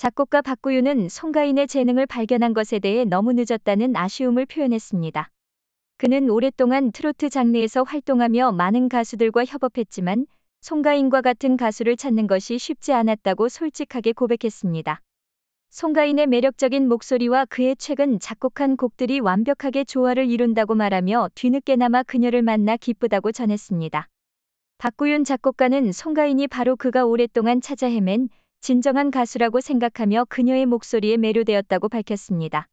작곡가 박구윤은 송가인의 재능을 발견한 것에 대해 너무 늦었다는 아쉬움을 표현했습니다. 그는 오랫동안 트로트 장르에서 활동하며 많은 가수들과 협업했지만 송가인과 같은 가수를 찾는 것이 쉽지 않았다고 솔직하게 고백했습니다. 송가인의 매력적인 목소리와 그의 최근 작곡한 곡들이 완벽하게 조화를 이룬다고 말하며 뒤늦게나마 그녀를 만나 기쁘다고 전했습니다. 박구윤 작곡가는 송가인이 바로 그가 오랫동안 찾아 헤맨 진정한 가수라고 생각하며 그녀의 목소리에 매료되었다고 밝혔습니다.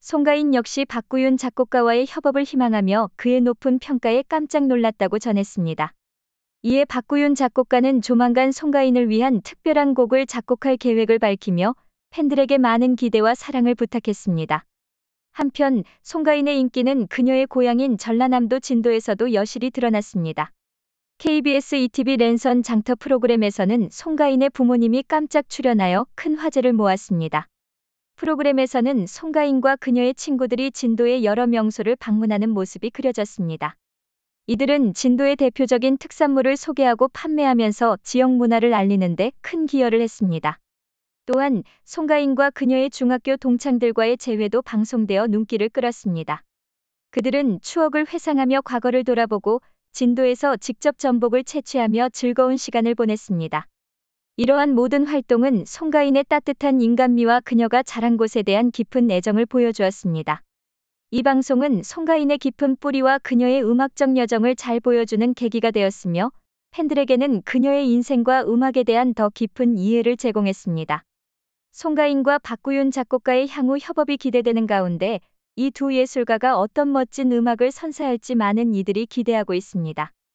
송가인 역시 박구윤 작곡가와의 협업을 희망하며 그의 높은 평가에 깜짝 놀랐다고 전했습니다. 이에 박구윤 작곡가는 조만간 송가인을 위한 특별한 곡을 작곡할 계획을 밝히며 팬들에게 많은 기대와 사랑을 부탁했습니다. 한편 송가인의 인기는 그녀의 고향인 전라남도 진도에서도 여실히 드러났습니다. KBS ETV 랜선 장터 프로그램에서는 송가인의 부모님이 깜짝 출연하여 큰 화제를 모았습니다. 프로그램에서는 송가인과 그녀의 친구들이 진도의 여러 명소를 방문하는 모습이 그려졌습니다. 이들은 진도의 대표적인 특산물을 소개하고 판매하면서 지역 문화를 알리는데 큰 기여를 했습니다. 또한 송가인과 그녀의 중학교 동창들과의 재회도 방송되어 눈길을 끌었습니다. 그들은 추억을 회상하며 과거를 돌아보고 진도에서 직접 전복을 채취하며 즐거운 시간을 보냈습니다. 이러한 모든 활동은 송가인의 따뜻한 인간미와 그녀가 자란 곳에 대한 깊은 애정을 보여주었습니다. 이 방송은 송가인의 깊은 뿌리와 그녀의 음악적 여정을 잘 보여주는 계기가 되었으며 팬들에게는 그녀의 인생과 음악에 대한 더 깊은 이해를 제공했습니다. 송가인과 박구윤 작곡가의 향후 협업이 기대되는 가운데 이두 예술가가 어떤 멋진 음악을 선사할지 많은 이들이 기대하고 있습니다.